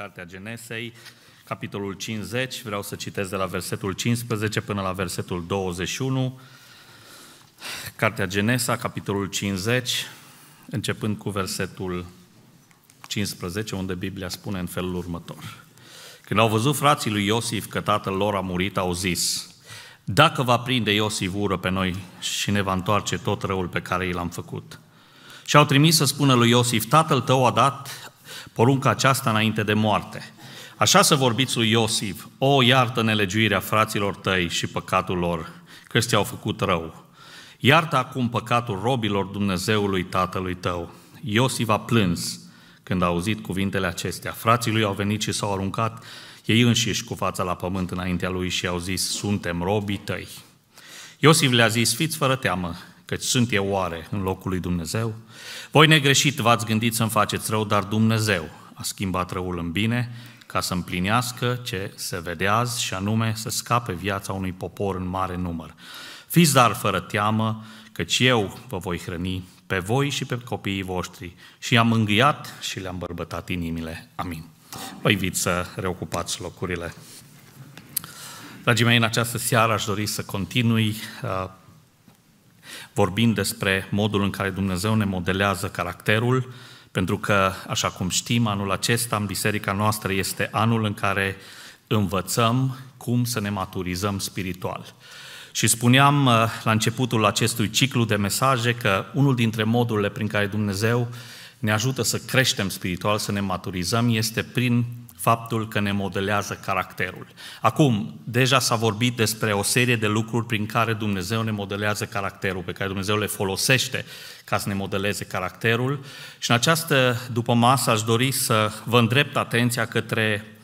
Cartea Genesei, capitolul 50, vreau să citesc de la versetul 15 până la versetul 21. Cartea Genesa, capitolul 50, începând cu versetul 15, unde Biblia spune în felul următor. Când au văzut frații lui Iosif că tatăl lor a murit, au zis, dacă va prinde Iosif ură pe noi și ne va întoarce tot răul pe care i l-am făcut. Și au trimis să spună lui Iosif, tatăl tău a dat Porunca aceasta înainte de moarte. Așa să vorbiți lui Iosif, o iartă nelegiuirea fraților tăi și păcatul lor, că ți-au făcut rău. Iartă acum păcatul robilor Dumnezeului tatălui tău. Iosif a plâns când a auzit cuvintele acestea. Frații lui au venit și s-au aruncat ei înșiși cu fața la pământ înaintea lui și au zis, suntem robii tăi. Iosif le-a zis, fiți fără teamă, căci sunt eu oare în locul lui Dumnezeu? Voi negreșit v-ați gândit să-mi faceți rău, dar Dumnezeu a schimbat răul în bine ca să împlinească ce se vedea azi și anume să scape viața unui popor în mare număr. Fiți dar fără teamă, căci eu vă voi hrăni pe voi și pe copiii voștri și i-am îngâiat și le-am bărbătat inimile. Amin. Vă invit să reocupați locurile. Dragii mei, în această seară aș dori să continui uh, vorbind despre modul în care Dumnezeu ne modelează caracterul, pentru că, așa cum știm, anul acesta în biserica noastră este anul în care învățăm cum să ne maturizăm spiritual. Și spuneam uh, la începutul acestui ciclu de mesaje că unul dintre modurile prin care Dumnezeu ne ajută să creștem spiritual, să ne maturizăm, este prin faptul că ne modelează caracterul. Acum, deja s-a vorbit despre o serie de lucruri prin care Dumnezeu ne modelează caracterul, pe care Dumnezeu le folosește ca să ne modeleze caracterul. Și în această după masă aș dori să vă îndrept atenția către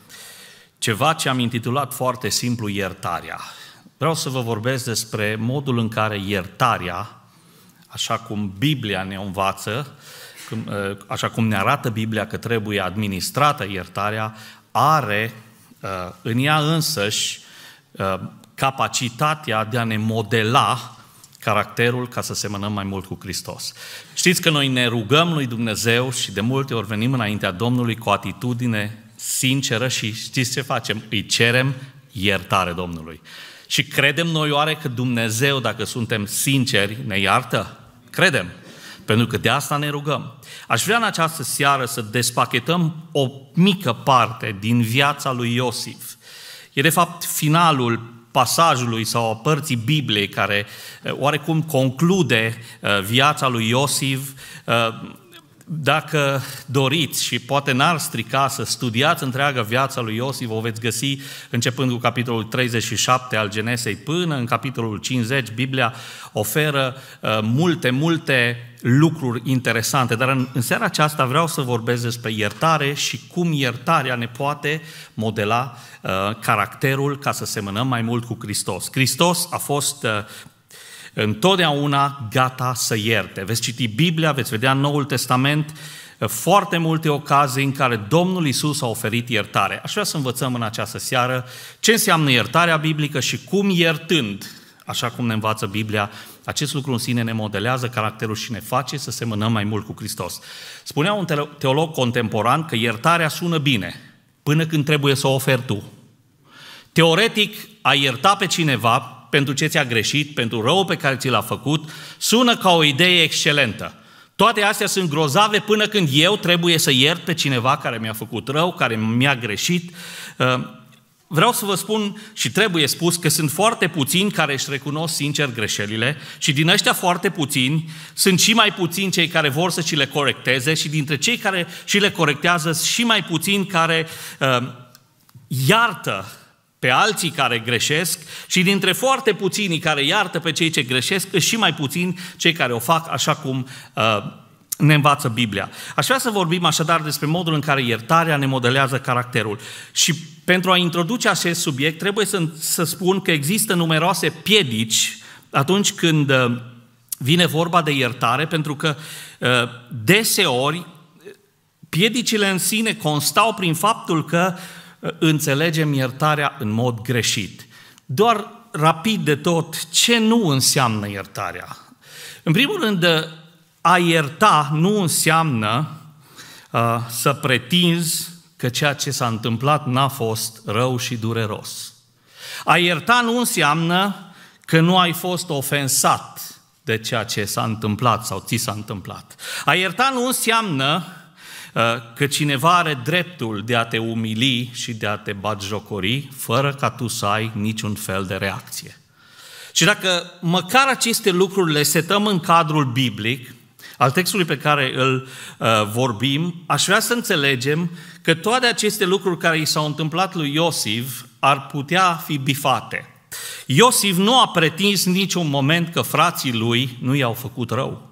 ceva ce am intitulat foarte simplu iertarea. Vreau să vă vorbesc despre modul în care iertarea, așa cum Biblia ne învață, Uh, așa cum ne arată Biblia că trebuie administrată iertarea, are uh, în ea însăși uh, capacitatea de a ne modela caracterul ca să semănăm mai mult cu Hristos. Știți că noi ne rugăm lui Dumnezeu și de multe ori venim înaintea Domnului cu atitudine sinceră și știți ce facem? Îi cerem iertare Domnului. Și credem noi oare că Dumnezeu, dacă suntem sinceri, ne iartă? Credem pentru că de asta ne rugăm. Aș vrea în această seară să despachetăm o mică parte din viața lui Iosif. E de fapt finalul pasajului sau a părții Bibliei care eh, oarecum conclude eh, viața lui Iosif eh, dacă doriți și poate n-ar strica să studiați întreaga viața lui Iosif, o veți găsi începând cu capitolul 37 al Genesei până în capitolul 50. Biblia oferă uh, multe, multe lucruri interesante, dar în, în seara aceasta vreau să vorbesc despre iertare și cum iertarea ne poate modela uh, caracterul ca să semănăm mai mult cu Hristos. Hristos a fost uh, întotdeauna gata să ierte. Veți citi Biblia, veți vedea în Noul Testament foarte multe ocazii în care Domnul Isus a oferit iertare. Aș vrea să învățăm în această seară ce înseamnă iertarea biblică și cum iertând, așa cum ne învață Biblia, acest lucru în sine ne modelează caracterul și ne face să semănăm mai mult cu Hristos. Spunea un teolog contemporan că iertarea sună bine până când trebuie să o oferi tu. Teoretic, a ierta pe cineva pentru ce ți-a greșit, pentru rău pe care ți l-a făcut, sună ca o idee excelentă. Toate astea sunt grozave până când eu trebuie să iert pe cineva care mi-a făcut rău, care mi-a greșit. Uh, vreau să vă spun și trebuie spus că sunt foarte puțini care își recunosc sincer greșelile și din ăștia foarte puțini sunt și mai puțini cei care vor să și le corecteze și dintre cei care și le corectează și mai puțini care uh, iartă pe alții care greșesc și dintre foarte puținii care iartă pe cei ce greșesc, și mai puțini cei care o fac așa cum uh, ne învață Biblia. Aș vrea să vorbim așadar despre modul în care iertarea ne modelează caracterul. Și pentru a introduce acest subiect, trebuie să, să spun că există numeroase piedici atunci când uh, vine vorba de iertare, pentru că uh, deseori piedicile în sine constau prin faptul că uh, înțelegem iertarea în mod greșit. Doar rapid de tot, ce nu înseamnă iertarea? În primul rând, a ierta nu înseamnă uh, să pretinzi că ceea ce s-a întâmplat n-a fost rău și dureros. A ierta nu înseamnă că nu ai fost ofensat de ceea ce s-a întâmplat sau ți s-a întâmplat. A ierta nu înseamnă Uh, că cineva are dreptul de a te umili și de a te batjocori fără ca tu să ai niciun fel de reacție. Și dacă măcar aceste lucruri le setăm în cadrul biblic, al textului pe care îl uh, vorbim, aș vrea să înțelegem că toate aceste lucruri care i s-au întâmplat lui Iosif ar putea fi bifate. Iosif nu a pretins niciun moment că frații lui nu i-au făcut rău.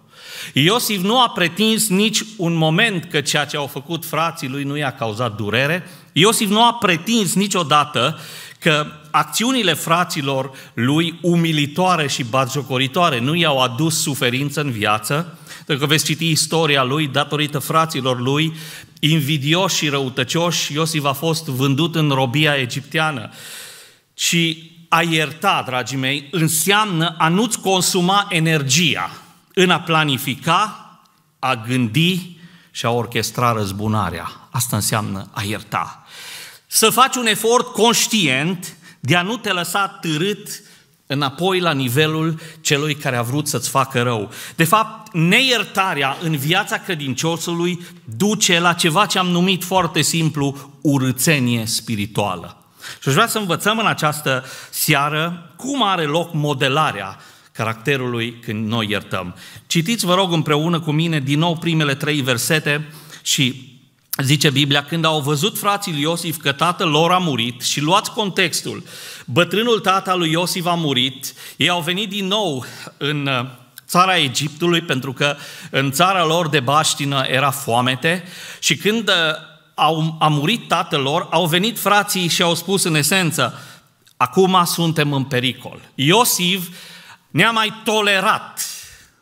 Iosif nu a pretins nici un moment că ceea ce au făcut frații lui nu i-a cauzat durere. Iosif nu a pretins niciodată că acțiunile fraților lui umilitoare și batjocoritoare nu i-au adus suferință în viață, dacă veți citi istoria lui, datorită fraților lui, invidioși și răutăcioși, Iosif a fost vândut în robia egipteană. Și a ierta, dragii mei, înseamnă a nu-ți consuma energia în a planifica, a gândi și a orchestra răzbunarea. Asta înseamnă a ierta. Să faci un efort conștient de a nu te lăsa târât înapoi la nivelul celui care a vrut să-ți facă rău. De fapt, neiertarea în viața credinciosului duce la ceva ce am numit foarte simplu urățenie spirituală. Și aș vrea să învățăm în această seară cum are loc modelarea caracterului când noi iertăm. Citiți, vă rog, împreună cu mine din nou primele trei versete și Zice Biblia, când au văzut frații lui Iosif că tatăl lor a murit și luați contextul, bătrânul tata lui Iosif a murit, ei au venit din nou în uh, țara Egiptului pentru că în țara lor de baștină era foamete și când uh, au, a murit tatăl lor, au venit frații și au spus în esență, acum suntem în pericol. Iosif ne-a mai tolerat,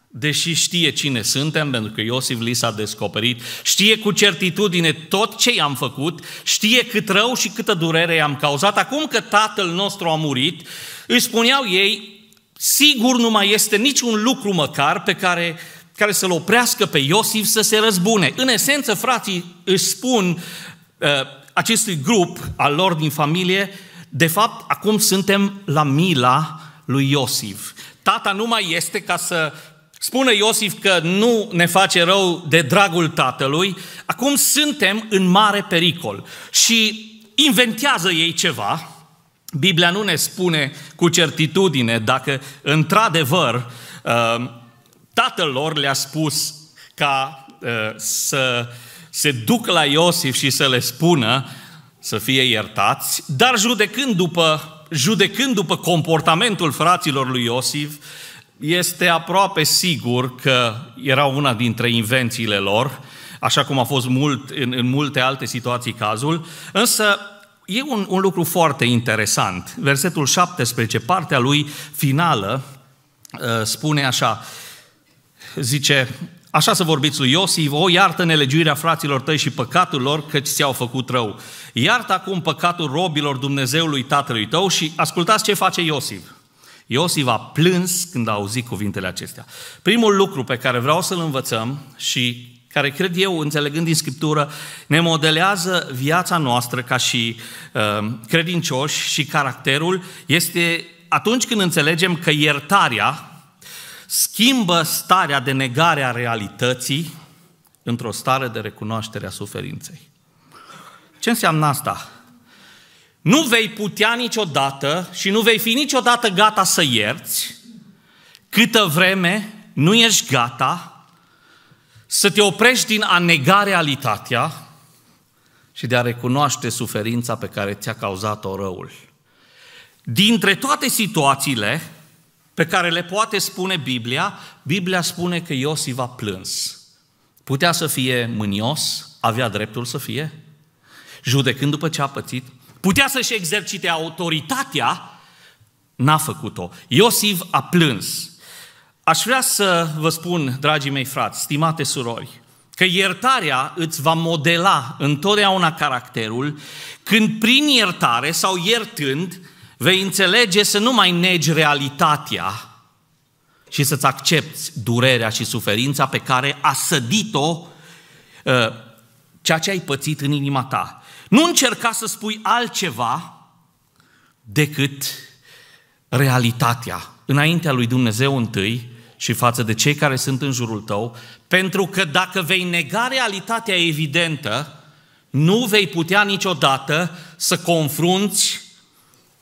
deși știe cine suntem, pentru că Iosif li s-a descoperit, știe cu certitudine tot ce i-am făcut, știe cât rău și câtă durere i-am cauzat. Acum că tatăl nostru a murit, îi spuneau ei, sigur nu mai este niciun lucru măcar pe care care să-l oprească pe Iosif să se răzbune. În esență, frații își spun uh, acestui grup al lor din familie, de fapt, acum suntem la mila lui Iosif. Tata nu mai este ca să spună Iosif că nu ne face rău de dragul tatălui, acum suntem în mare pericol și inventează ei ceva. Biblia nu ne spune cu certitudine dacă într-adevăr uh, tatăl lor le-a spus ca uh, să se ducă la Iosif și să le spună să fie iertați, dar judecând după judecând după comportamentul fraților lui Iosif, este aproape sigur că era una dintre invențiile lor, așa cum a fost mult, în, în multe alte situații cazul, însă e un, un lucru foarte interesant. Versetul 17, partea lui finală, uh, spune așa, zice, Așa să vorbiți lui Iosif, o iartă nelegiuirea fraților tăi și păcatul lor, căci ți-au făcut rău. Iartă acum păcatul robilor Dumnezeului tatălui tău și ascultați ce face Iosif. Iosif a plâns când a auzit cuvintele acestea. Primul lucru pe care vreau să-l învățăm și care cred eu, înțelegând din Scriptură, ne modelează viața noastră ca și uh, credincioși și caracterul, este atunci când înțelegem că iertarea, schimbă starea de negare a realității într-o stare de recunoaștere a suferinței. Ce înseamnă asta? Nu vei putea niciodată și nu vei fi niciodată gata să ierți câtă vreme nu ești gata să te oprești din a nega realitatea și de a recunoaște suferința pe care ți-a cauzat-o răul. Dintre toate situațiile, pe care le poate spune Biblia, Biblia spune că Iosif a plâns. Putea să fie mânios, avea dreptul să fie, judecând după ce a pățit, putea să-și exercite autoritatea, n-a făcut-o. Iosif a plâns. Aș vrea să vă spun, dragii mei frați, stimate surori, că iertarea îți va modela întotdeauna caracterul când prin iertare sau iertând vei înțelege să nu mai negi realitatea și să-ți accepti durerea și suferința pe care a sădit-o ă, ceea ce ai pățit în inima ta. Nu încerca să spui altceva decât realitatea înaintea lui Dumnezeu întâi și față de cei care sunt în jurul tău, pentru că dacă vei nega realitatea evidentă, nu vei putea niciodată să confrunți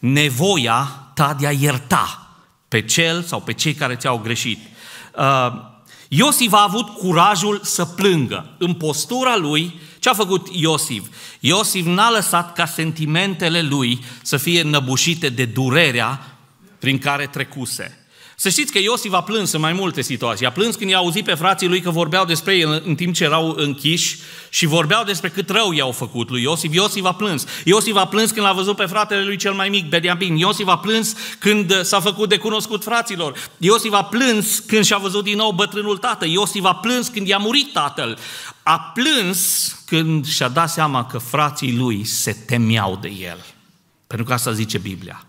nevoia ta de a ierta pe cel sau pe cei care ți-au greșit. Uh, Iosif a avut curajul să plângă. În postura lui, ce a făcut Iosif? Iosif n-a lăsat ca sentimentele lui să fie înăbușite de durerea prin care trecuse. Să știți că Iosif a plâns în mai multe situații. A plâns când i-a auzit pe frații lui că vorbeau despre el în timp ce erau închiși și vorbeau despre cât rău i-au făcut lui Iosif. Iosif a plâns. Iosif a plâns când l-a văzut pe fratele lui cel mai mic, Bediabin. Iosif a plâns când uh, s-a făcut de cunoscut fraților. Iosif a plâns când și-a văzut din nou bătrânul tată. Iosif a plâns când i-a murit tatăl. A plâns când și-a dat seama că frații lui se temeau de el. Pentru că asta zice Biblia.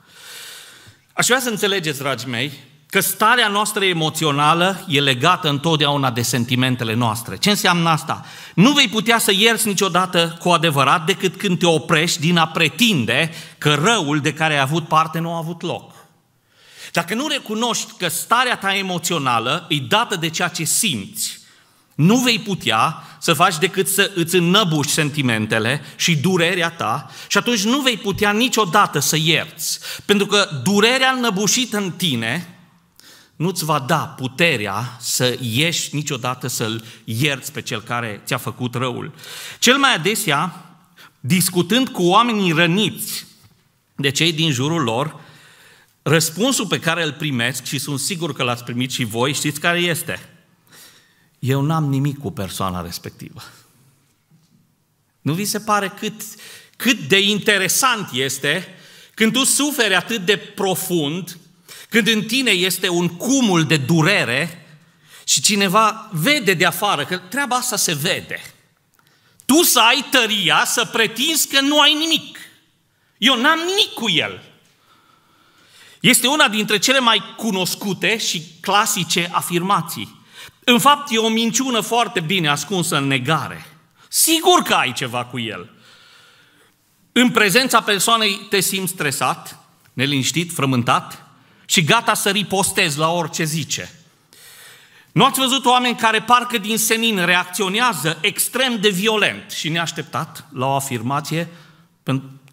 Aș vrea să înțelegeți, dragii mei, că starea noastră emoțională e legată întotdeauna de sentimentele noastre. Ce înseamnă asta? Nu vei putea să ierți niciodată cu adevărat decât când te oprești din a pretinde că răul de care ai avut parte nu a avut loc. Dacă nu recunoști că starea ta emoțională e dată de ceea ce simți, nu vei putea să faci decât să îți înnăbuși sentimentele și durerea ta și atunci nu vei putea niciodată să ierți. Pentru că durerea înnăbușită în tine nu-ți va da puterea să ieși niciodată să-l ierți pe cel care ți-a făcut răul. Cel mai adesea, discutând cu oamenii răniți de cei din jurul lor, răspunsul pe care îl primesc, și sunt sigur că l-ați primit și voi, știți care este? Eu n-am nimic cu persoana respectivă. Nu vi se pare cât, cât de interesant este când tu suferi atât de profund când în tine este un cumul de durere și cineva vede de afară, că treaba asta se vede. Tu să ai tăria să pretinzi că nu ai nimic. Eu n-am nimic cu el. Este una dintre cele mai cunoscute și clasice afirmații. În fapt, e o minciună foarte bine ascunsă în negare. Sigur că ai ceva cu el. În prezența persoanei te simți stresat, neliniștit, frământat, și gata să ripostez la orice zice. Nu ați văzut oameni care parcă din senin reacționează extrem de violent și neașteptat la o afirmație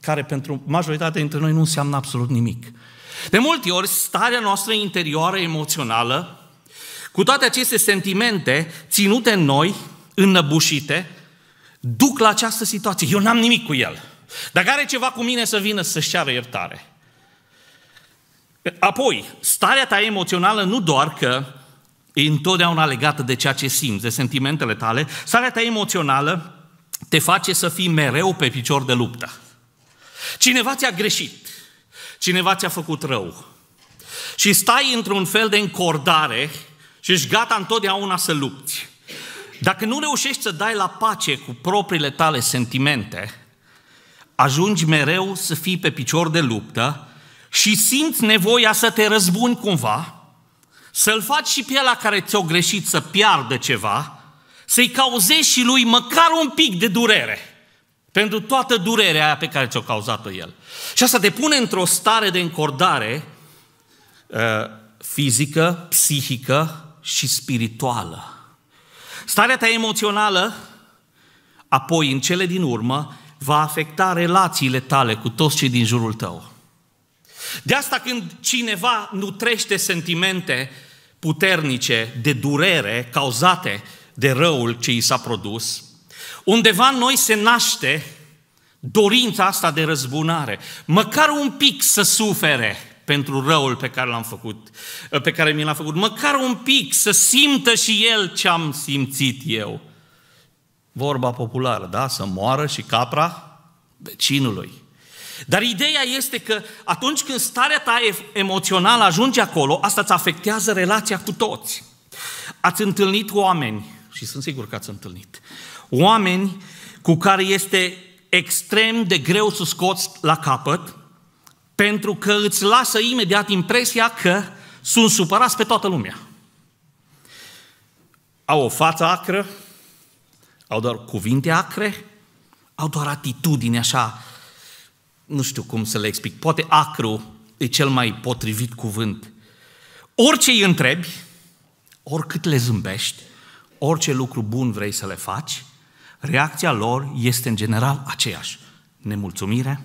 care pentru majoritatea dintre noi nu înseamnă absolut nimic. De multe ori, starea noastră interioară emoțională, cu toate aceste sentimente ținute în noi, înnăbușite, duc la această situație. Eu n-am nimic cu el. Dacă are ceva cu mine să vină să-și ceară iertare. Apoi, starea ta emoțională nu doar că e întotdeauna legată de ceea ce simți, de sentimentele tale, starea ta emoțională te face să fii mereu pe picior de luptă. Cineva ți-a greșit, cineva ți-a făcut rău și stai într-un fel de încordare și ești gata întotdeauna să lupți. Dacă nu reușești să dai la pace cu propriile tale sentimente, ajungi mereu să fii pe picior de luptă și simți nevoia să te răzbuni cumva, să-l faci și pe ăla care ți-o greșit să piardă ceva, să-i cauzezi și lui măcar un pic de durere pentru toată durerea aia pe care ți-o cauzat-o el. Și asta te pune într-o stare de încordare uh, fizică, psihică și spirituală. Starea ta emoțională, apoi, în cele din urmă, va afecta relațiile tale cu toți cei din jurul tău. De asta când cineva nutrește sentimente puternice de durere cauzate de răul ce i s-a produs, undeva în noi se naște dorința asta de răzbunare, măcar un pic să sufere pentru răul pe care l-am făcut, pe care mi l-a făcut, măcar un pic să simtă și el ce am simțit eu. Vorba populară, da? Să moară și capra vecinului. Dar ideea este că atunci când starea ta emoțională ajunge acolo, asta îți afectează relația cu toți. Ați întâlnit oameni, și sunt sigur că ați întâlnit, oameni cu care este extrem de greu să scoți la capăt, pentru că îți lasă imediat impresia că sunt supărați pe toată lumea. Au o față acră, au doar cuvinte acre, au doar atitudini așa nu știu cum să le explic, poate acru e cel mai potrivit cuvânt. Orice îi întrebi, oricât le zâmbești, orice lucru bun vrei să le faci, reacția lor este în general aceeași. Nemulțumire,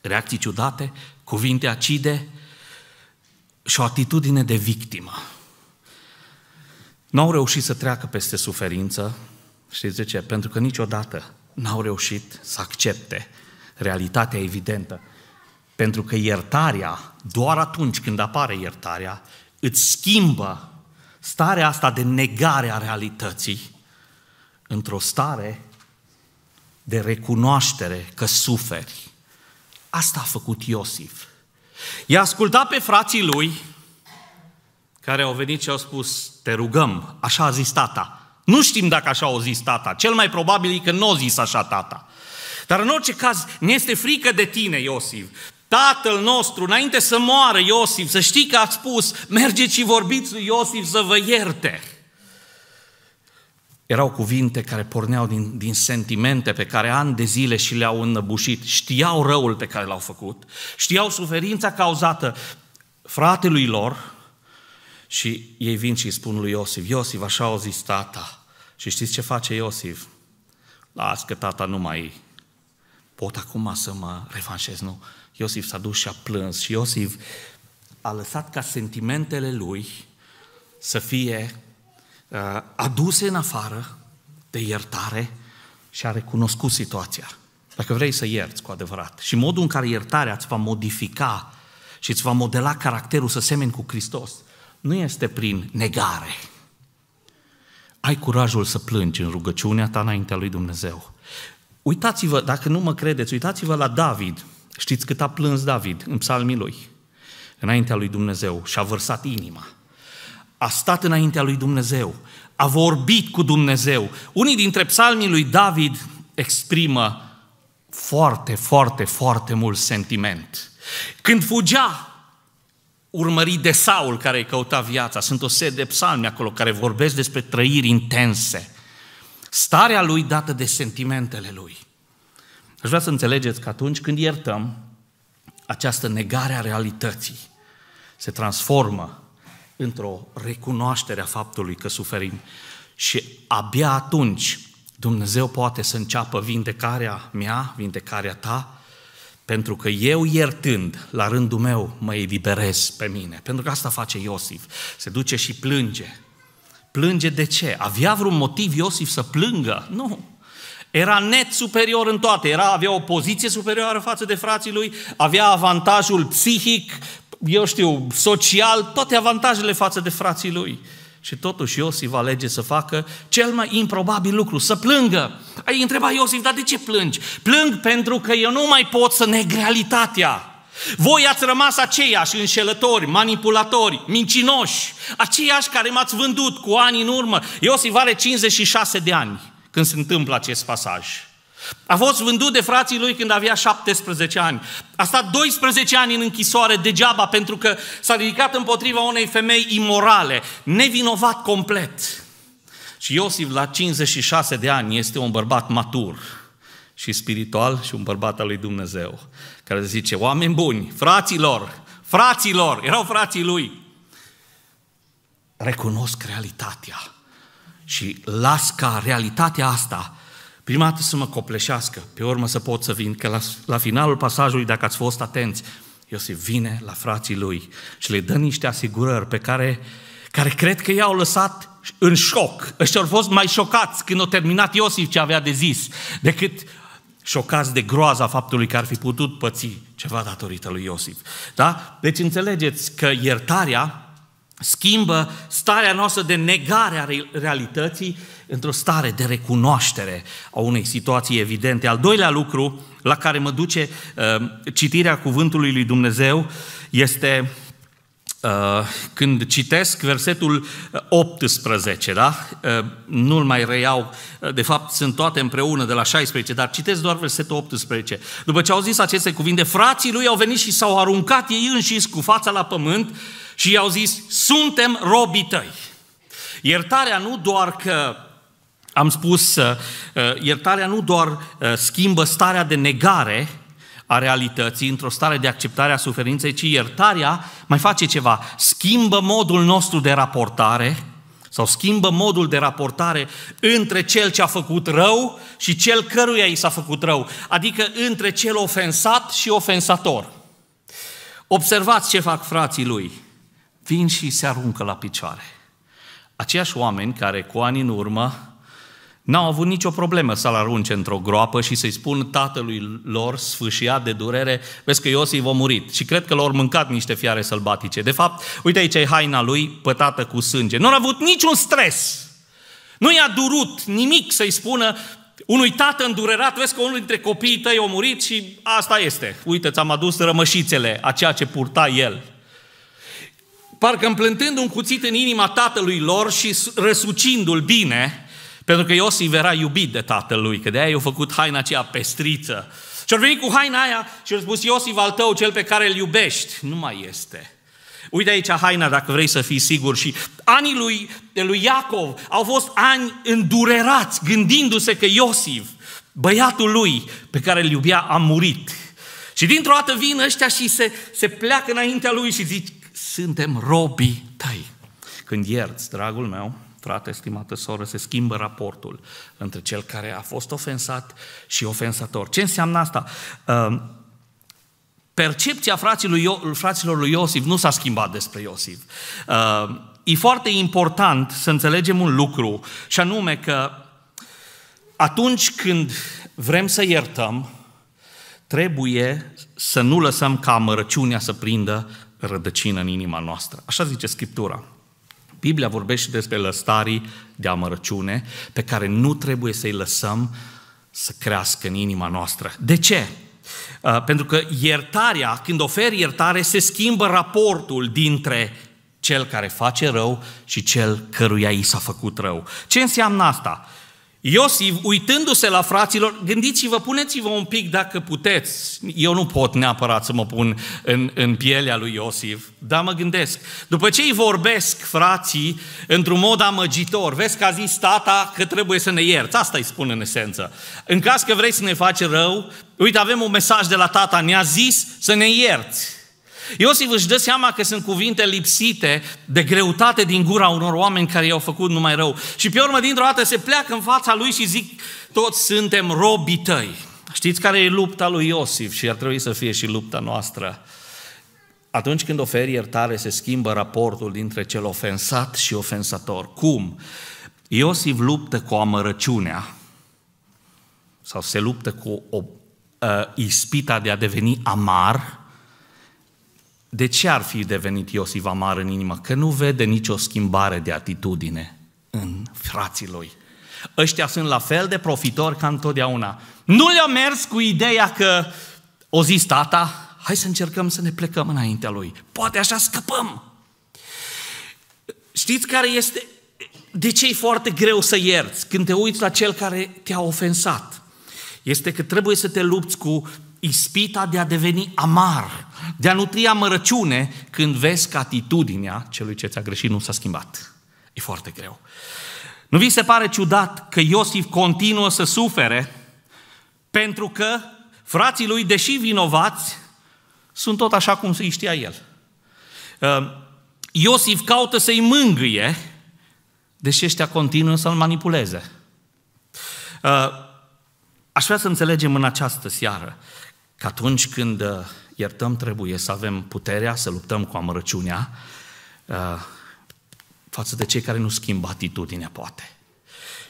reacții ciudate, cuvinte acide și o atitudine de victimă. N-au reușit să treacă peste suferință, știți de ce? Pentru că niciodată n-au reușit să accepte realitatea evidentă. Pentru că iertarea, doar atunci când apare iertarea, îți schimbă starea asta de negare a realității într-o stare de recunoaștere că suferi. Asta a făcut Iosif. I-a ascultat pe frații lui, care au venit și au spus, te rugăm, așa a zis tata. Nu știm dacă așa a zis tata, cel mai probabil e că nu a zis așa tata. Dar în orice caz, ne este frică de tine, Iosif. Tatăl nostru, înainte să moară Iosif, să știi că a spus, mergeți și vorbiți lui Iosif să vă ierte. Erau cuvinte care porneau din, din sentimente pe care ani de zile și le-au înnăbușit. Știau răul pe care l-au făcut, știau suferința cauzată fratelui lor și ei vin și spun lui Iosif, Iosif, așa au zis tata. Și știți ce face Iosif? Las că tata nu mai pot acum să mă revanșez, nu. Iosif s-a dus și a plâns și Iosif a lăsat ca sentimentele lui să fie uh, aduse în afară de iertare și a recunoscut situația. Dacă vrei să ierți cu adevărat și modul în care iertarea îți va modifica și îți va modela caracterul să semeni cu Hristos, nu este prin negare. Ai curajul să plângi în rugăciunea ta înaintea lui Dumnezeu Uitați-vă, dacă nu mă credeți, uitați-vă la David. Știți cât a plâns David în psalmii lui, înaintea lui Dumnezeu și a vărsat inima. A stat înaintea lui Dumnezeu, a vorbit cu Dumnezeu. Unii dintre psalmii lui David exprimă foarte, foarte, foarte mult sentiment. Când fugea urmărit de Saul care îi căuta viața, sunt o serie de psalmi acolo care vorbesc despre trăiri intense, Starea lui dată de sentimentele lui. Aș vrea să înțelegeți că atunci când iertăm, această negare a realității se transformă într-o recunoaștere a faptului că suferim. Și abia atunci Dumnezeu poate să înceapă vindecarea mea, vindecarea ta, pentru că eu iertând, la rândul meu, mă eliberez pe mine. Pentru că asta face Iosif. Se duce și plânge Plânge de ce? Avea vreun motiv Iosif să plângă? Nu. Era net superior în toate, era, avea o poziție superioară față de frații lui, avea avantajul psihic, eu știu, social, toate avantajele față de frații lui. Și totuși Iosif alege să facă cel mai improbabil lucru, să plângă. Ai întreba Iosif, dar de ce plângi? Plâng pentru că eu nu mai pot să neg realitatea. Voi ați rămas aceiași înșelători, manipulatori, mincinoși, aceiași care m-ați vândut cu ani în urmă. Iosif are 56 de ani când se întâmplă acest pasaj. A fost vândut de frații lui când avea 17 ani. A stat 12 ani în închisoare degeaba pentru că s-a ridicat împotriva unei femei imorale, nevinovat complet. Și Iosif la 56 de ani este un bărbat matur și spiritual și un bărbat al lui Dumnezeu, care zice, oameni buni, fraților, fraților, erau frații lui, recunosc realitatea și las ca realitatea asta prima dată să mă copleșească, pe urmă să pot să vin, că la, la finalul pasajului, dacă ați fost atenți, Iosif vine la frații lui și le dă niște asigurări pe care, care cred că i-au lăsat în șoc. Ăștia au fost mai șocați când au terminat Iosif ce avea de zis, decât șocați de groaza faptului că ar fi putut păți ceva datorită lui Iosif. Da? Deci înțelegeți că iertarea schimbă starea noastră de negare a realității într-o stare de recunoaștere a unei situații evidente. Al doilea lucru la care mă duce uh, citirea cuvântului lui Dumnezeu este uh, Uh, când citesc versetul 18, uh, da? Uh, nu-l mai reiau, de fapt sunt toate împreună de la 16, dar citesc doar versetul 18. După ce au zis aceste cuvinte, frații lui au venit și s-au aruncat ei înșiși cu fața la pământ și i-au zis, suntem robii tăi. Iertarea nu doar că am spus, iertarea nu doar schimbă starea de negare, a realității, într-o stare de acceptare a suferinței, ci iertarea mai face ceva. Schimbă modul nostru de raportare sau schimbă modul de raportare între cel ce a făcut rău și cel căruia i s-a făcut rău, adică între cel ofensat și ofensator. Observați ce fac frații lui. Vin și se aruncă la picioare. Aceiași oameni care cu ani în urmă N-au avut nicio problemă să-l arunce într-o groapă și să-i spun tatălui lor, sfâșiat de durere, vezi că Iosif a murit. Și cred că l-au mâncat niște fiare sălbatice. De fapt, uite aici e haina lui pătată cu sânge. Nu a avut niciun stres. Nu i-a durut nimic să-i spună unui tată îndurerat, vezi că unul dintre copiii tăi a murit și asta este. Uite, ți-am adus rămășițele a ceea ce purta el. Parcă împlântând un cuțit în inima tatălui lor și răsucindu-l bine, pentru că Iosif era iubit de lui, că de aia i-a făcut haina aceea pestriță. Și au venit cu haina aia și au spus, Iosif al tău, cel pe care îl iubești, nu mai este. Uite aici haina, dacă vrei să fii sigur. Și anii lui, lui Iacov au fost ani îndurerați, gândindu-se că Iosif, băiatul lui pe care îl iubea, a murit. Și dintr-o dată vin ăștia și se, se pleacă înaintea lui și zic, suntem robii tăi. Când ierți, dragul meu, frate, estimată soră, se schimbă raportul între cel care a fost ofensat și ofensator. Ce înseamnă asta? Ehm, percepția fraților lui Iosif nu s-a schimbat despre Iosif. Ehm, e foarte important să înțelegem un lucru, și anume că atunci când vrem să iertăm, trebuie să nu lăsăm ca amărăciunea să prindă rădăcină în inima noastră. Așa zice Scriptura. Biblia vorbește despre lăstarii de amărăciune pe care nu trebuie să-i lăsăm să crească în inima noastră. De ce? Uh, pentru că iertarea, când oferi iertare, se schimbă raportul dintre cel care face rău și cel căruia i s-a făcut rău. Ce înseamnă asta? Iosif, uitându-se la fraților, gândiți-vă, puneți-vă un pic dacă puteți. Eu nu pot neapărat să mă pun în, în pielea lui Iosif, dar mă gândesc. După ce îi vorbesc frații într-un mod amăgitor, vezi că a zis tata că trebuie să ne ierți, asta îi spun în esență. În caz că vrei să ne faci rău, uite, avem un mesaj de la tata, ne-a zis să ne ierți. Iosif își dă seama că sunt cuvinte lipsite de greutate din gura unor oameni care i-au făcut numai rău. Și pe urmă, dintr-o dată, se pleacă în fața lui și zic, toți suntem robii tăi. Știți care e lupta lui Iosif și ar trebui să fie și lupta noastră? Atunci când oferi iertare, se schimbă raportul dintre cel ofensat și ofensator. Cum? Iosif luptă cu amărăciunea sau se luptă cu o, uh, ispita de a deveni amar, de ce ar fi devenit Iosif amar în inimă? Că nu vede nicio schimbare de atitudine în frații lui. Ăștia sunt la fel de profitori ca întotdeauna. Nu le-a mers cu ideea că o zis tata, hai să încercăm să ne plecăm înaintea lui. Poate așa scăpăm. Știți care este... De ce e foarte greu să ierți când te uiți la cel care te-a ofensat? Este că trebuie să te lupți cu ispita de a deveni amar, de a nutri amărăciune când vezi că atitudinea celui ce ți-a greșit nu s-a schimbat. E foarte greu. Nu vi se pare ciudat că Iosif continuă să sufere pentru că frații lui, deși vinovați, sunt tot așa cum îi știa el. Uh, Iosif caută să-i mângâie, deși ăștia continuă să-l manipuleze. Uh, Aș vrea să înțelegem în această seară că atunci când uh, iertăm, trebuie să avem puterea să luptăm cu amărăciunea uh, față de cei care nu schimbă atitudinea, poate.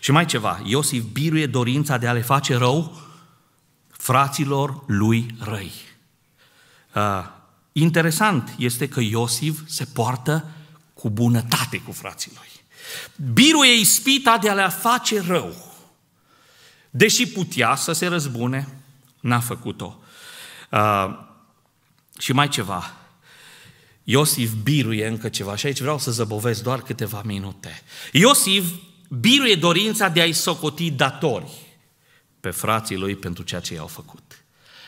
Și mai ceva, Iosif biruie dorința de a le face rău fraților lui răi. Uh, interesant este că Iosif se poartă cu bunătate cu frații lui. Biruie ispita de a le face rău. Deși putea să se răzbune, n-a făcut-o. Uh, și mai ceva. Iosif biruie încă ceva și aici vreau să zăbovesc doar câteva minute. Iosif biruie dorința de a-i socoti datori pe frații lui pentru ceea ce i-au făcut.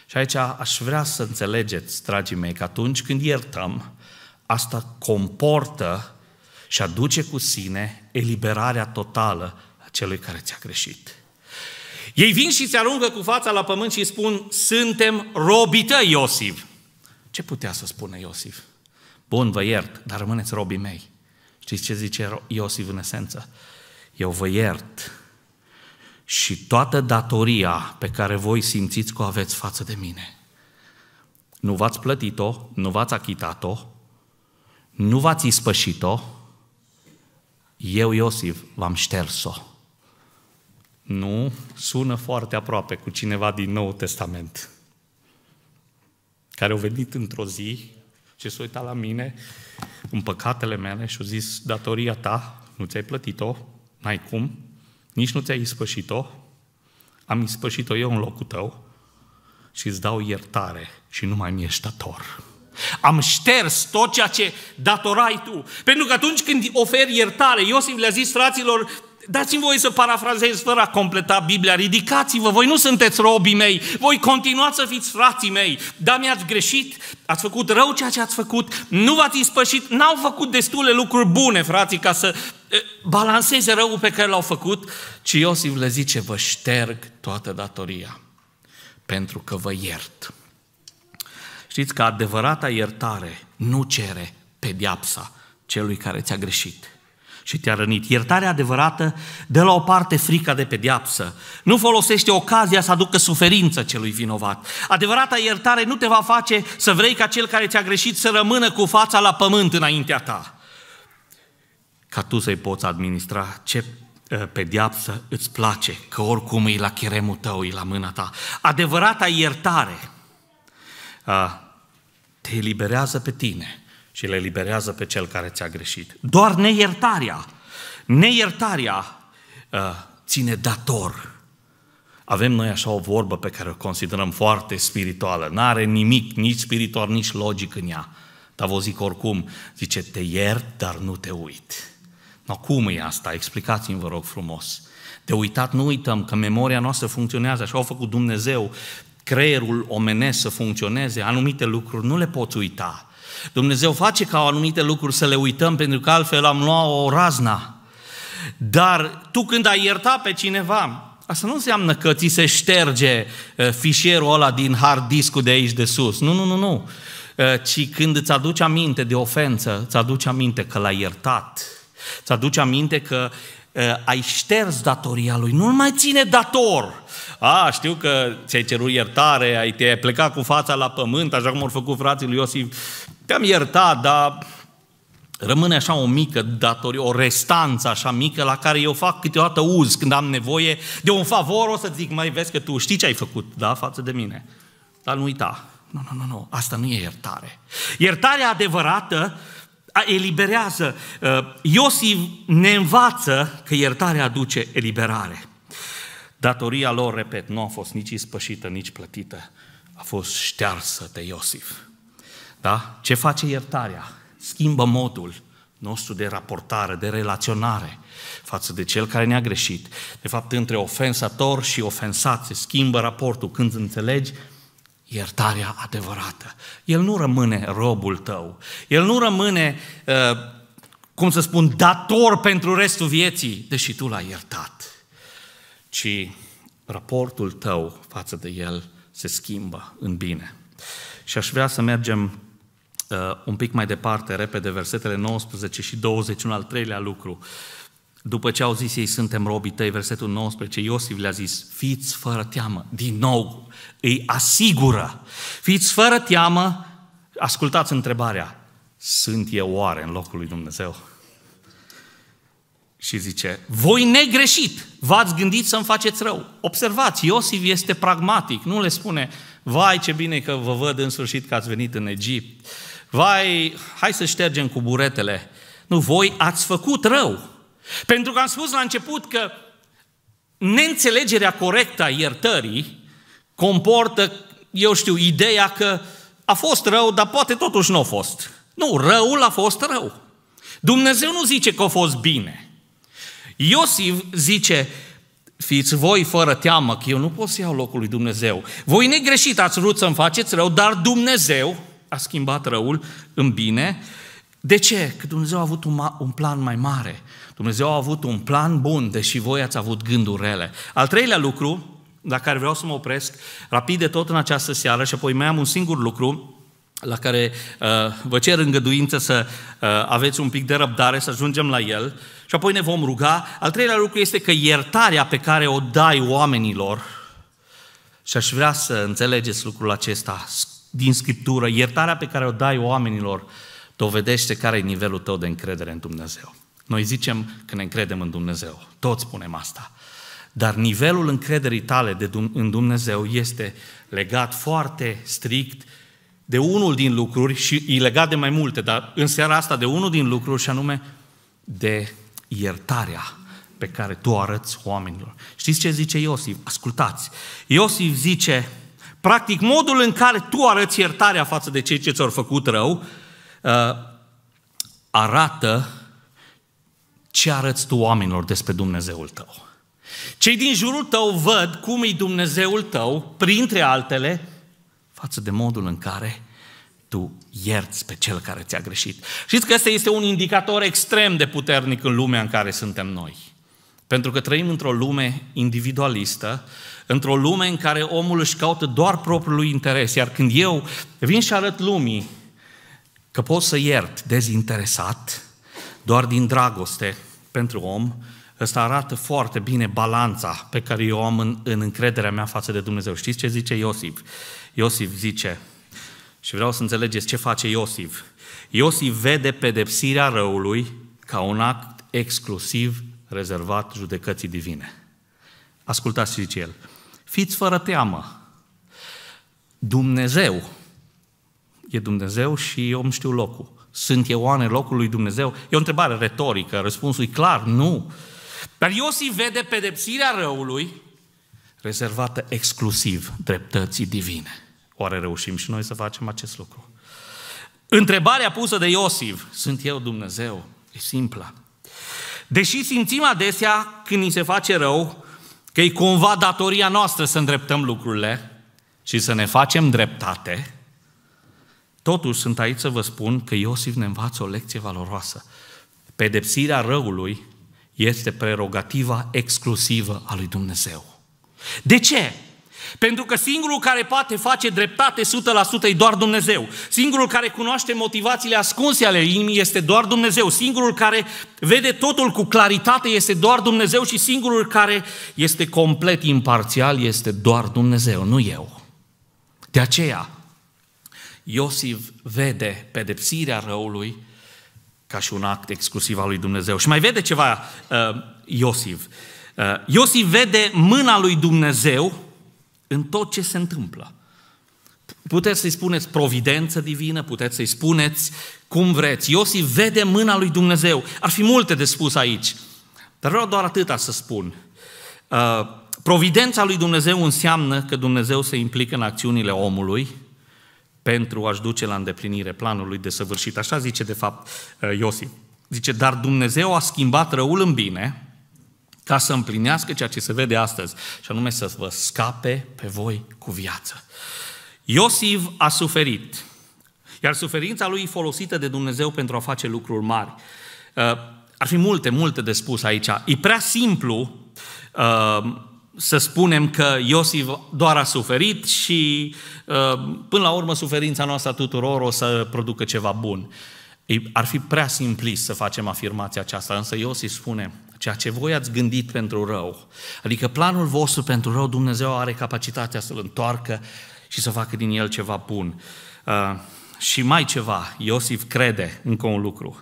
Și aici aș vrea să înțelegeți, dragii mei, că atunci când iertăm, asta comportă și aduce cu sine eliberarea totală a celui care ți-a greșit. Ei vin și se aruncă cu fața la pământ și spun, suntem robită, Iosif. Ce putea să spună Iosif? Bun, vă iert, dar rămâneți robii mei. Știți ce zice Iosif în esență? Eu vă iert și toată datoria pe care voi simțiți că o aveți față de mine. Nu v-ați plătit-o, nu v-ați achitat-o, nu v-ați ispășit-o, eu, Iosif, v-am șters-o. Nu, sună foarte aproape cu cineva din Noul Testament, care au venit într-o zi și s-a uitat la mine în păcatele mele și a zis, datoria ta, nu ți-ai plătit-o, n-ai cum, nici nu ți-ai ispășit-o, am ispășit-o eu în locul tău și îți dau iertare și nu mai mi-ești dator. Am șters tot ceea ce datorai tu. Pentru că atunci când oferi iertare, Iosif le-a zis fraților Dați-mi voi să parafrazez fără a completa Biblia. Ridicați-vă, voi nu sunteți robii mei, voi continuați să fiți frații mei. Dar mi-ați greșit, ați făcut rău ceea ce ați făcut, nu v-ați ispășit, n-au făcut destule lucruri bune, frații, ca să balanceze răul pe care l-au făcut, ci Iosif le zice, vă șterg toată datoria, pentru că vă iert. Știți că adevărata iertare nu cere pediapsa celui care ți-a greșit, și te-a rănit. Iertarea adevărată de la o parte frica de pediapsă. Nu folosește ocazia să aducă suferință celui vinovat. Adevărata iertare nu te va face să vrei ca cel care ți-a greșit să rămână cu fața la pământ înaintea ta. Ca tu să-i poți administra ce ă, pediapsă îți place, că oricum e la cheremul tău, e la mâna ta. Adevărata iertare te eliberează pe tine și le liberează pe cel care ți-a greșit. Doar neiertarea. Neiertarea uh, ține dator. Avem noi așa o vorbă pe care o considerăm foarte spirituală. N-are nimic, nici spiritual, nici logic în ea. Dar vă zic oricum, zice, te iert, dar nu te uit. No, cum e asta? Explicați-mi, vă rog frumos. De uitat nu uităm că memoria noastră funcționează, așa a făcut Dumnezeu, creierul omenesc să funcționeze, anumite lucruri nu le poți uita. Dumnezeu face ca anumite lucruri să le uităm, pentru că altfel am luat o razna. Dar tu când ai iertat pe cineva, asta nu înseamnă că ți se șterge uh, fișierul ăla din hard discul de aici de sus. Nu, nu, nu, nu. Uh, ci când îți aduci aminte de ofensă, îți aduci aminte că l-ai iertat. Îți aduci aminte că uh, ai șters datoria lui, nu mai ține dator. A, știu că ți-ai cerut iertare, ai, te-ai plecat cu fața la pământ, așa cum au făcut frații lui Iosif te-am iertat, dar rămâne așa o mică datorie, o restanță așa mică la care eu fac câteodată uz când am nevoie de un favor, o să zic, mai vezi că tu știi ce ai făcut, da, față de mine. Dar nu uita, nu, nu, nu, nu, asta nu e iertare. Iertarea adevărată eliberează. Uh, Iosif ne învață că iertarea aduce eliberare. Datoria lor, repet, nu a fost nici ispășită, nici plătită. A fost ștearsă de Iosif. Da? Ce face iertarea? Schimbă modul nostru de raportare, de relaționare față de cel care ne-a greșit. De fapt, între ofensator și ofensat se schimbă raportul când înțelegi iertarea adevărată. El nu rămâne robul tău. El nu rămâne, uh, cum să spun, dator pentru restul vieții, deși tu l-ai iertat. Ci raportul tău față de el se schimbă în bine. Și aș vrea să mergem Uh, un pic mai departe, repede, versetele 19 și 20, un al treilea lucru. După ce au zis ei, suntem robii tăi, versetul 19, Iosif le-a zis, fiți fără teamă, din nou, îi asigură, fiți fără teamă, ascultați întrebarea, sunt eu oare în locul lui Dumnezeu? Și zice, voi negreșit, v-ați gândit să-mi faceți rău. Observați, Iosif este pragmatic, nu le spune, vai ce bine că vă văd în sfârșit că ați venit în Egipt. Vai, hai să ștergem cu buretele. Nu, voi ați făcut rău. Pentru că am spus la început că neînțelegerea corectă a iertării comportă, eu știu, ideea că a fost rău, dar poate totuși nu a fost. Nu, răul a fost rău. Dumnezeu nu zice că a fost bine. Iosif zice, fiți voi fără teamă, că eu nu pot să iau locul lui Dumnezeu. Voi negreșit ați vrut să-mi faceți rău, dar Dumnezeu a schimbat răul în bine. De ce? Că Dumnezeu a avut un, un plan mai mare. Dumnezeu a avut un plan bun, deși voi ați avut gânduri rele. Al treilea lucru, la care vreau să mă opresc, rapid de tot în această seară și apoi mai am un singur lucru, la care uh, vă cer îngăduință să uh, aveți un pic de răbdare, să ajungem la el și apoi ne vom ruga. Al treilea lucru este că iertarea pe care o dai oamenilor, și aș vrea să înțelegeți lucrul acesta, din Scriptură, iertarea pe care o dai oamenilor, dovedește care e nivelul tău de încredere în Dumnezeu. Noi zicem că ne încredem în Dumnezeu, toți spunem asta. Dar nivelul încrederii tale de Dum- în Dumnezeu este legat foarte strict de unul din lucruri și e legat de mai multe, dar în seara asta de unul din lucruri și anume de iertarea pe care tu o arăți oamenilor. Știți ce zice Iosif? Ascultați! Iosif zice, Practic, modul în care tu arăți iertarea față de cei ce ți-au făcut rău, uh, arată ce arăți tu oamenilor despre Dumnezeul tău. Cei din jurul tău văd cum e Dumnezeul tău, printre altele, față de modul în care tu ierți pe cel care ți-a greșit. Știți că ăsta este un indicator extrem de puternic în lumea în care suntem noi. Pentru că trăim într-o lume individualistă într-o lume în care omul își caută doar propriul lui interes. Iar când eu vin și arăt lumii că pot să iert dezinteresat, doar din dragoste pentru om, Ăsta arată foarte bine balanța pe care eu o am în, în încrederea mea față de Dumnezeu. Știți ce zice Iosif? Iosif zice, și vreau să înțelegeți ce face Iosif. Iosif vede pedepsirea răului ca un act exclusiv rezervat judecății divine. Ascultați ce zice el. Fiți fără teamă. Dumnezeu e Dumnezeu și eu îmi știu locul. Sunt oane locul lui Dumnezeu? E o întrebare retorică, răspunsul e clar, nu. Dar Iosif vede pedepsirea răului rezervată exclusiv dreptății divine. Oare reușim și noi să facem acest lucru? Întrebarea pusă de Iosif, sunt eu Dumnezeu? E simplă. Deși simțim adesea când ni se face rău, că e cumva datoria noastră să îndreptăm lucrurile și să ne facem dreptate, totuși sunt aici să vă spun că Iosif ne învață o lecție valoroasă. Pedepsirea răului este prerogativa exclusivă a lui Dumnezeu. De ce? Pentru că singurul care poate face dreptate 100% e doar Dumnezeu. Singurul care cunoaște motivațiile ascunse ale inimii este doar Dumnezeu. Singurul care vede totul cu claritate este doar Dumnezeu și singurul care este complet imparțial este doar Dumnezeu, nu eu. De aceea, Iosif vede pedepsirea răului ca și un act exclusiv al lui Dumnezeu. Și mai vede ceva uh, Iosif. Uh, Iosif vede mâna lui Dumnezeu în tot ce se întâmplă. Puteți să-i spuneți providență divină, puteți să-i spuneți cum vreți. Iosif vede mâna lui Dumnezeu. Ar fi multe de spus aici, dar vreau doar atâta să spun. Uh, providența lui Dumnezeu înseamnă că Dumnezeu se implică în acțiunile omului pentru a-și duce la îndeplinire planul lui de săvârșit. Așa zice, de fapt, uh, Iosif. Zice, dar Dumnezeu a schimbat răul în bine, ca să împlinească ceea ce se vede astăzi, și anume să vă scape pe voi cu viață. Iosif a suferit, iar suferința lui e folosită de Dumnezeu pentru a face lucruri mari. Uh, ar fi multe, multe de spus aici. E prea simplu uh, să spunem că Iosif doar a suferit și uh, până la urmă suferința noastră a tuturor o să producă ceva bun. Ar fi prea simplist să facem afirmația aceasta, însă Iosif spune, ceea ce voi ați gândit pentru rău. Adică planul vostru pentru rău, Dumnezeu are capacitatea să-l întoarcă și să facă din el ceva bun. Uh, și mai ceva, Iosif crede încă un lucru,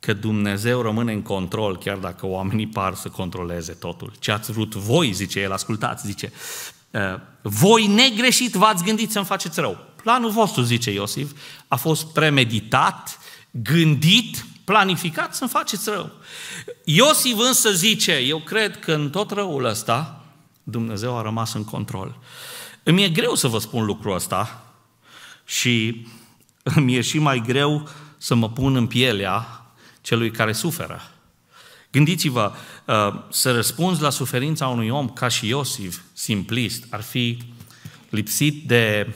că Dumnezeu rămâne în control, chiar dacă oamenii par să controleze totul. Ce ați vrut voi, zice el, ascultați, zice, uh, voi negreșit v-ați gândit să-mi faceți rău. Planul vostru, zice Iosif, a fost premeditat, gândit planificat să-mi faceți rău. Iosif însă zice, eu cred că în tot răul ăsta, Dumnezeu a rămas în control. Îmi e greu să vă spun lucrul ăsta și îmi e și mai greu să mă pun în pielea celui care suferă. Gândiți-vă, uh, să răspunzi la suferința unui om ca și Iosif, simplist, ar fi lipsit de,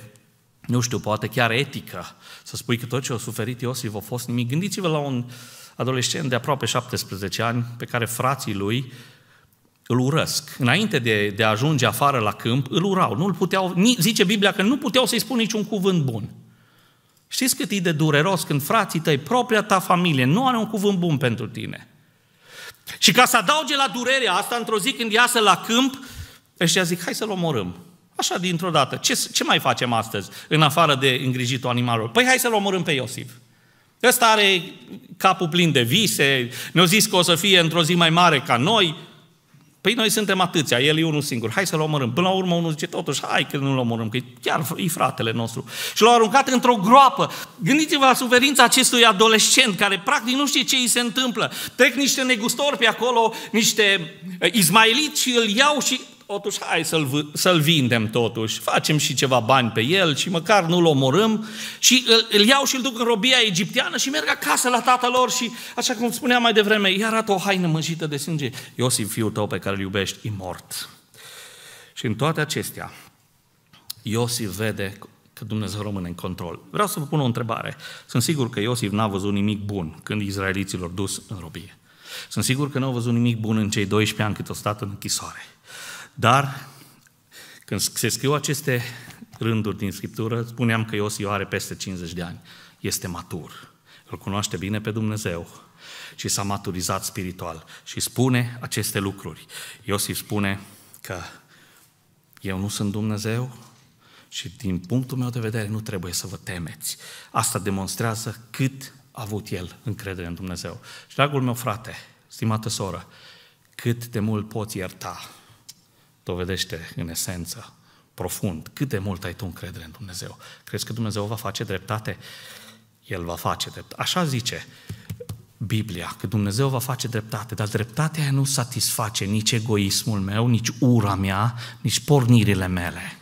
nu știu, poate chiar etică să spui că tot ce a suferit Iosif a fost nimic. Gândiți-vă la un adolescent de aproape 17 ani pe care frații lui îl urăsc. Înainte de, de a ajunge afară la câmp, îl urau. Nu îl puteau, zice Biblia că nu puteau să-i spun niciun cuvânt bun. Știți cât e de dureros când frații tăi, propria ta familie, nu are un cuvânt bun pentru tine. Și ca să adauge la durerea asta, într-o zi când iasă la câmp, ăștia zic, hai să-l omorâm. Așa, dintr-o dată. Ce, ce mai facem astăzi, în afară de îngrijitul animalului? Păi hai să-l omorâm pe Iosif. Ăsta are capul plin de vise, ne-au zis că o să fie într-o zi mai mare ca noi. Păi noi suntem atâția, el e unul singur, hai să-l omorâm. Până la urmă unul zice, totuși, hai că nu-l omorâm, că chiar e fratele nostru. Și l-au aruncat într-o groapă. Gândiți-vă la suferința acestui adolescent care practic nu știe ce îi se întâmplă. Trec niște negustori pe acolo, niște eh, izmaeliți și îl iau și totuși hai să-l, să-l vindem totuși, facem și ceva bani pe el și măcar nu-l omorâm și îl, îl iau și îl duc în robia egipteană și merg acasă la tatăl lor și, așa cum spuneam mai devreme, i arată o haină mânjită de sânge. Iosif, fiul tău pe care îl iubești, e mort. Și în toate acestea, Iosif vede că Dumnezeu rămâne în control. Vreau să vă pun o întrebare. Sunt sigur că Iosif n-a văzut nimic bun când izraeliților dus în robie. Sunt sigur că n-au văzut nimic bun în cei 12 ani cât au stat în închisoare. Dar când se scriu aceste rânduri din Scriptură, spuneam că Iosif are peste 50 de ani. Este matur, îl cunoaște bine pe Dumnezeu și s-a maturizat spiritual și spune aceste lucruri. Iosif spune că eu nu sunt Dumnezeu și din punctul meu de vedere nu trebuie să vă temeți. Asta demonstrează cât a avut el încredere în Dumnezeu. Și dragul meu frate, stimată soră, cât de mult poți ierta dovedește în esență, profund, cât de mult ai tu încredere în Dumnezeu. Crezi că Dumnezeu va face dreptate? El va face dreptate. Așa zice Biblia, că Dumnezeu va face dreptate, dar dreptatea aia nu satisface nici egoismul meu, nici ura mea, nici pornirile mele.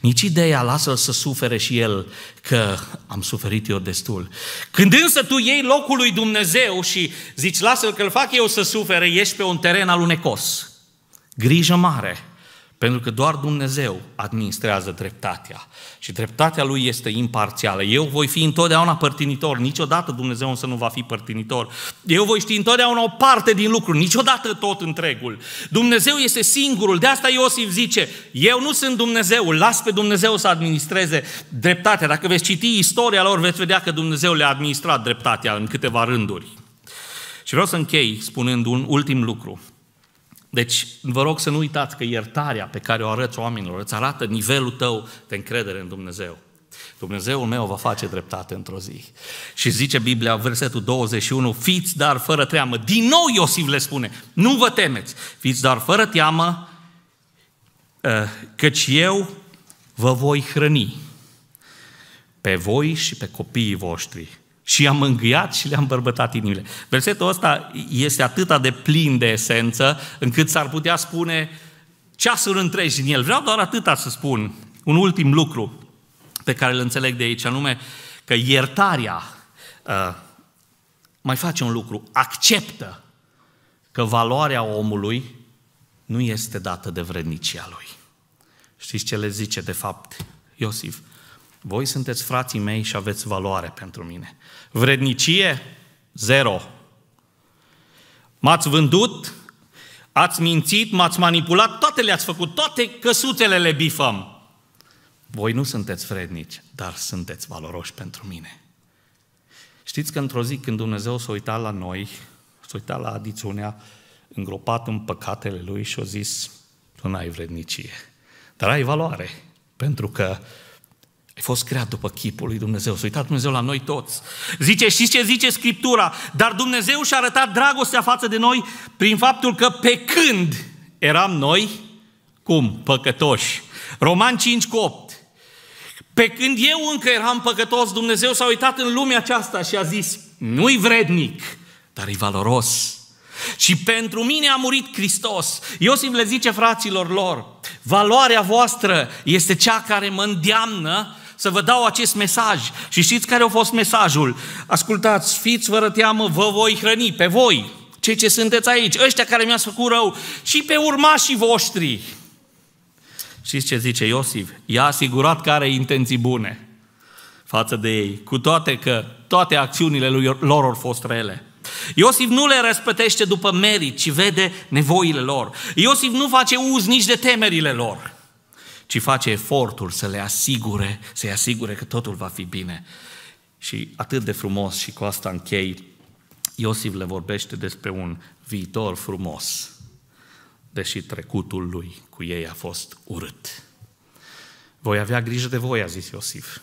Nici ideea lasă-l să sufere și el că am suferit eu destul. Când însă tu iei locul lui Dumnezeu și zici lasă-l că-l fac eu să sufere, ești pe un teren alunecos. Grijă mare! Pentru că doar Dumnezeu administrează dreptatea și dreptatea lui este imparțială. Eu voi fi întotdeauna părtinitor, niciodată Dumnezeu însă nu va fi părtinitor. Eu voi ști întotdeauna o parte din lucru, niciodată tot întregul. Dumnezeu este singurul, de asta Iosif zice, eu nu sunt Dumnezeu, las pe Dumnezeu să administreze dreptatea. Dacă veți citi istoria lor, veți vedea că Dumnezeu le-a administrat dreptatea în câteva rânduri. Și vreau să închei spunând un ultim lucru. Deci, vă rog să nu uitați că iertarea pe care o arăți oamenilor îți arată nivelul tău de încredere în Dumnezeu. Dumnezeul meu va face dreptate într-o zi. Și zice Biblia, versetul 21, fiți dar fără teamă. Din nou Iosif le spune, nu vă temeți, fiți dar fără teamă, eh, căci eu vă voi hrăni pe voi și pe copiii voștri și i-am mângâiat și le-am bărbătat inimile. Versetul ăsta este atât de plin de esență, încât s-ar putea spune ceasul întregi din el. Vreau doar atâta să spun, un ultim lucru pe care îl înțeleg de aici, anume că iertarea uh, mai face un lucru, acceptă că valoarea omului nu este dată de vrednicia lui. Știți ce le zice de fapt Iosif? Voi sunteți frații mei și aveți valoare pentru mine. Vrednicie? Zero. M-ați vândut? Ați mințit? M-ați manipulat? Toate le-ați făcut, toate căsuțele le bifăm. Voi nu sunteți vrednici, dar sunteți valoroși pentru mine. Știți că într-o zi când Dumnezeu s-a uitat la noi, s-a uitat la adițiunea îngropat în păcatele lui și a zis, tu n-ai vrednicie, dar ai valoare, pentru că a fost creat după chipul lui Dumnezeu. Să uitați Dumnezeu la noi toți. Zice, și ce zice Scriptura? Dar Dumnezeu și-a arătat dragostea față de noi prin faptul că pe când eram noi, cum? Păcătoși. Roman 5 cu 8. Pe când eu încă eram păcătos, Dumnezeu s-a uitat în lumea aceasta și a zis, nu-i vrednic, dar e valoros. Și pentru mine a murit Hristos. Iosif le zice fraților lor, valoarea voastră este cea care mă îndeamnă să vă dau acest mesaj. Și știți care a fost mesajul? Ascultați, fiți fără teamă, vă voi hrăni pe voi, cei ce sunteți aici, ăștia care mi-ați făcut rău, și pe urmașii voștri. Știți ce zice Iosif? I-a asigurat că are intenții bune față de ei, cu toate că toate acțiunile lui lor au fost rele. Iosif nu le răspătește după merit, ci vede nevoile lor. Iosif nu face uz nici de temerile lor ci face efortul să le asigure, să-i asigure că totul va fi bine. Și atât de frumos și cu asta închei, Iosif le vorbește despre un viitor frumos, deși trecutul lui cu ei a fost urât. Voi avea grijă de voi, a zis Iosif,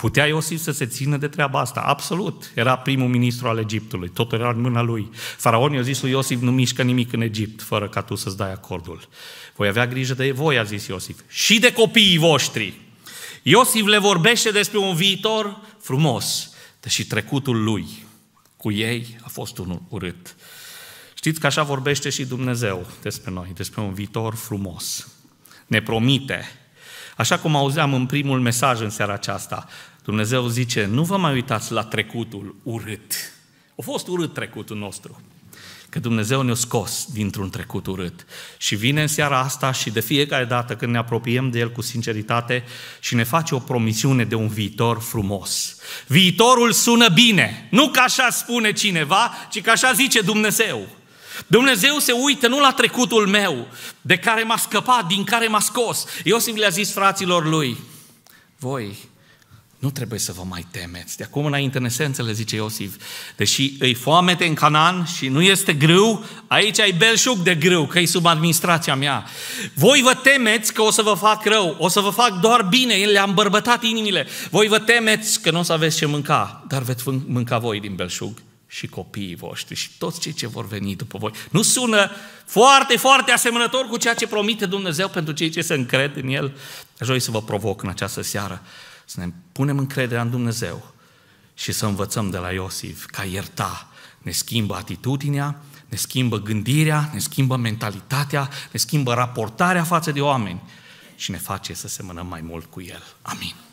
Putea Iosif să se țină de treaba asta, absolut. Era primul ministru al Egiptului, totul era în mâna lui. Faraon i-a zis lui Iosif, nu mișcă nimic în Egipt fără ca tu să-ți dai acordul. Voi avea grijă de voi, a zis Iosif, și de copiii voștri. Iosif le vorbește despre un viitor frumos, deși trecutul lui cu ei a fost unul urât. Știți că așa vorbește și Dumnezeu despre noi, despre un viitor frumos. Ne promite Așa cum auzeam în primul mesaj în seara aceasta, Dumnezeu zice, nu vă mai uitați la trecutul urât. A fost urât trecutul nostru. Că Dumnezeu ne-a scos dintr-un trecut urât. Și vine în seara asta și de fiecare dată când ne apropiem de El cu sinceritate și ne face o promisiune de un viitor frumos. Viitorul sună bine, nu ca așa spune cineva, ci ca așa zice Dumnezeu. Dumnezeu se uită nu la trecutul meu, de care m-a scăpat, din care m-a scos. Iosif le-a zis fraților lui, voi nu trebuie să vă mai temeți. De acum înainte, în esență, le zice Iosif, deși îi foamete în Canaan și nu este grâu, aici ai belșug de grâu, că e sub administrația mea. Voi vă temeți că o să vă fac rău, o să vă fac doar bine, el le-a îmbărbătat inimile. Voi vă temeți că nu o să aveți ce mânca, dar veți mânca voi din belșug și copiii voștri și toți cei ce vor veni după voi. Nu sună foarte, foarte asemănător cu ceea ce promite Dumnezeu pentru cei ce se încred în El? Aș dori să vă provoc în această seară să ne punem încrederea în Dumnezeu și să învățăm de la Iosif ca ierta ne schimbă atitudinea, ne schimbă gândirea, ne schimbă mentalitatea, ne schimbă raportarea față de oameni și ne face să semănăm mai mult cu El. Amin.